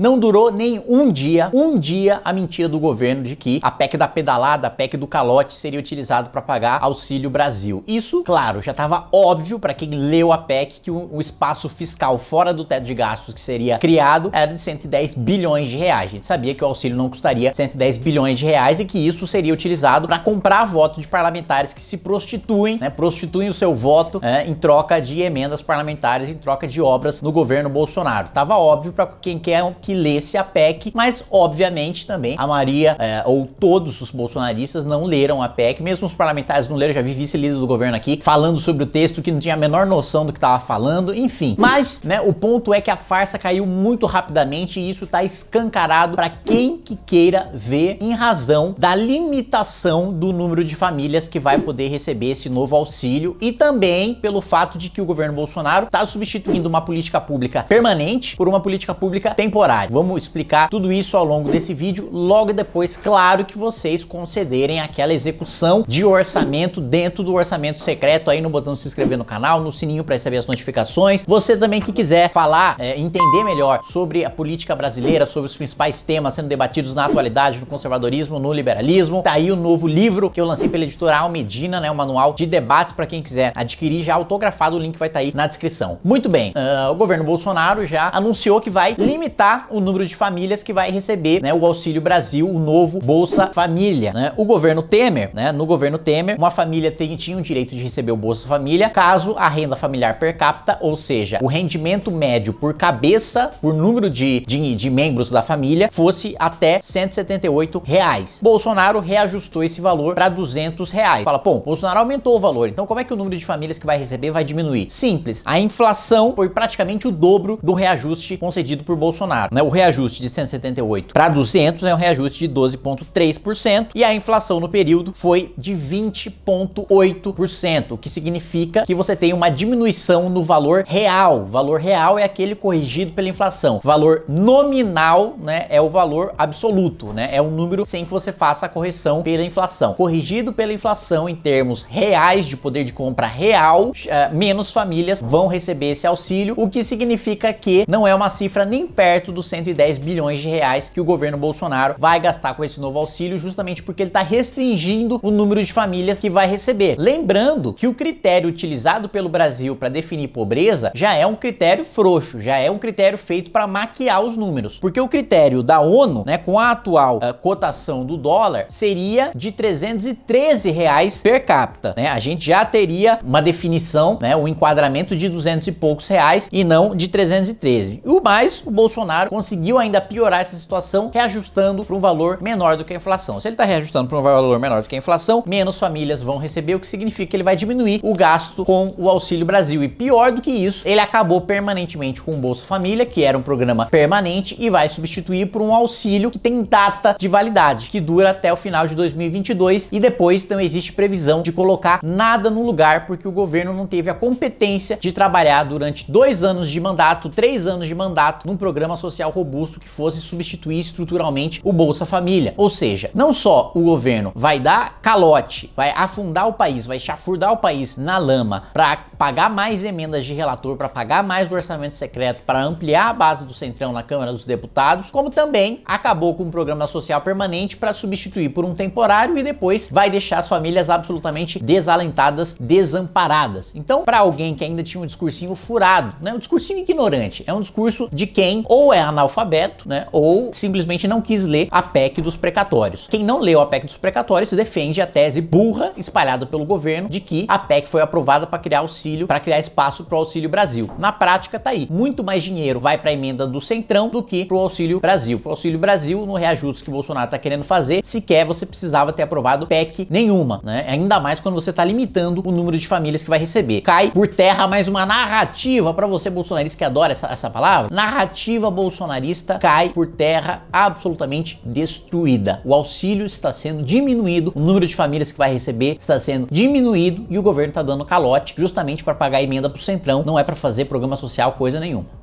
Não durou nem um dia, um dia a mentira do governo de que a PEC da pedalada, a PEC do calote seria utilizado para pagar Auxílio Brasil. Isso, claro, já estava óbvio para quem leu a PEC que o, o, espaço fiscal fora do teto de gastos que seria criado era de 110 bilhões de reais. A gente sabia que o auxílio não custaria 110 bilhões de reais e que isso seria utilizado para comprar voto de parlamentares que se prostituem, né, prostituem o seu voto né, em troca de emendas parlamentares, em troca de obras no governo Bolsonaro. Tava óbvio para quem quer que lesse a PEC, mas obviamente também a Maria é, ou todos os bolsonaristas não leram a PEC, mesmo os parlamentares não leram, já vi vice-líder do governo aqui falando sobre o texto que não tinha a menor noção do que estava falando, enfim. Mas, né, o ponto é que a farsa caiu muito rapidamente e isso está escancarado para quem que queira ver em razão da limitação do número de famílias que vai poder receber esse novo auxílio e também pelo fato de que o governo Bolsonaro está substituindo uma política pública permanente por uma política pública temporária horário. Vamos explicar tudo isso ao longo desse vídeo, logo depois, claro, que vocês concederem aquela execução de orçamento dentro do orçamento secreto aí no botão se inscrever no canal, no sininho para receber as notificações. Você também que quiser falar, é, entender melhor sobre a política brasileira, sobre os principais temas sendo debatidos na atualidade, no conservadorismo, no liberalismo, tá aí o novo livro que eu lancei pela editora Almedina, né, o manual de debates para quem quiser adquirir já autografado, o link vai estar tá aí na descrição. Muito bem, uh, o governo Bolsonaro já anunciou que vai limitar o número de famílias que vai receber né, o Auxílio Brasil, o novo Bolsa Família. Né? O governo Temer, né, no governo Temer, uma família tem, tinha o direito de receber o Bolsa Família caso a renda familiar per capita, ou seja, o rendimento médio por cabeça, por número de, de, de membros da família, fosse até 178 reais. Bolsonaro reajustou esse valor para 200 reais. Fala, pô, Bolsonaro aumentou o valor, então como é que o número de famílias que vai receber vai diminuir? Simples, a inflação foi praticamente o dobro do reajuste concedido por Bolsonaro. Né? O reajuste de 178 para 200 é um reajuste de 12,3% e a inflação no período foi de 20,8%, o que significa que você tem uma diminuição no valor real. valor real é aquele corrigido pela inflação. valor nominal né, é o valor absoluto, né? é um número sem que você faça a correção pela inflação. Corrigido pela inflação em termos reais de poder de compra real, eh, menos famílias vão receber esse auxílio, o que significa que não é uma cifra nem perto do dos 110 bilhões de reais que o governo Bolsonaro vai gastar com esse novo auxílio, justamente porque ele está restringindo o número de famílias que vai receber. Lembrando que o critério utilizado pelo Brasil para definir pobreza já é um critério frouxo, já é um critério feito para maquiar os números, porque o critério da ONU, né, com a atual uh, cotação do dólar, seria de 313 reais per capita. Né? A gente já teria uma definição, né, um enquadramento de 200 e poucos reais e não de 313. E o mais, o Bolsonaro conseguiu ainda piorar essa situação reajustando para um valor menor do que a inflação. Se ele está reajustando para um valor menor do que a inflação, menos famílias vão receber, o que significa que ele vai diminuir o gasto com o Auxílio Brasil. E pior do que isso, ele acabou permanentemente com o Bolsa Família, que era um programa permanente, e vai substituir por um auxílio que tem data de validade, que dura até o final de 2022 e depois não existe previsão de colocar nada no lugar porque o governo não teve a competência de trabalhar durante dois anos de mandato, três anos de mandato num programa social social robusto que fosse substituir estruturalmente o Bolsa Família. Ou seja, não só o governo vai dar calote, vai afundar o país, vai chafurdar o país na lama para pagar mais emendas de relator, para pagar mais o orçamento secreto, para ampliar a base do Centrão na Câmara dos Deputados, como também acabou com o um programa social permanente para substituir por um temporário e depois vai deixar as famílias absolutamente desalentadas, desamparadas. Então, para alguém que ainda tinha um discursinho furado, né, um discursinho ignorante, é um discurso de quem ou é a analfabeto, né? Ou simplesmente não quis ler a PEC dos precatórios. Quem não leu a PEC dos precatórios defende a tese burra espalhada pelo governo de que a PEC foi aprovada para criar auxílio, para criar espaço para o Auxílio Brasil. Na prática tá aí, muito mais dinheiro vai para a emenda do Centrão do que para o Auxílio Brasil. Para o Auxílio Brasil, no reajuste que o Bolsonaro tá querendo fazer, sequer você precisava ter aprovado PEC nenhuma, né? Ainda mais quando você tá limitando o número de famílias que vai receber. Cai por terra mais uma narrativa para você bolsonarista que adora essa, essa palavra, narrativa bolsonarista bolsonarista cai por terra absolutamente destruída. O auxílio está sendo diminuído, o número de famílias que vai receber está sendo diminuído e o governo está dando calote justamente para pagar emenda para o Centrão, não é para fazer programa social coisa nenhuma.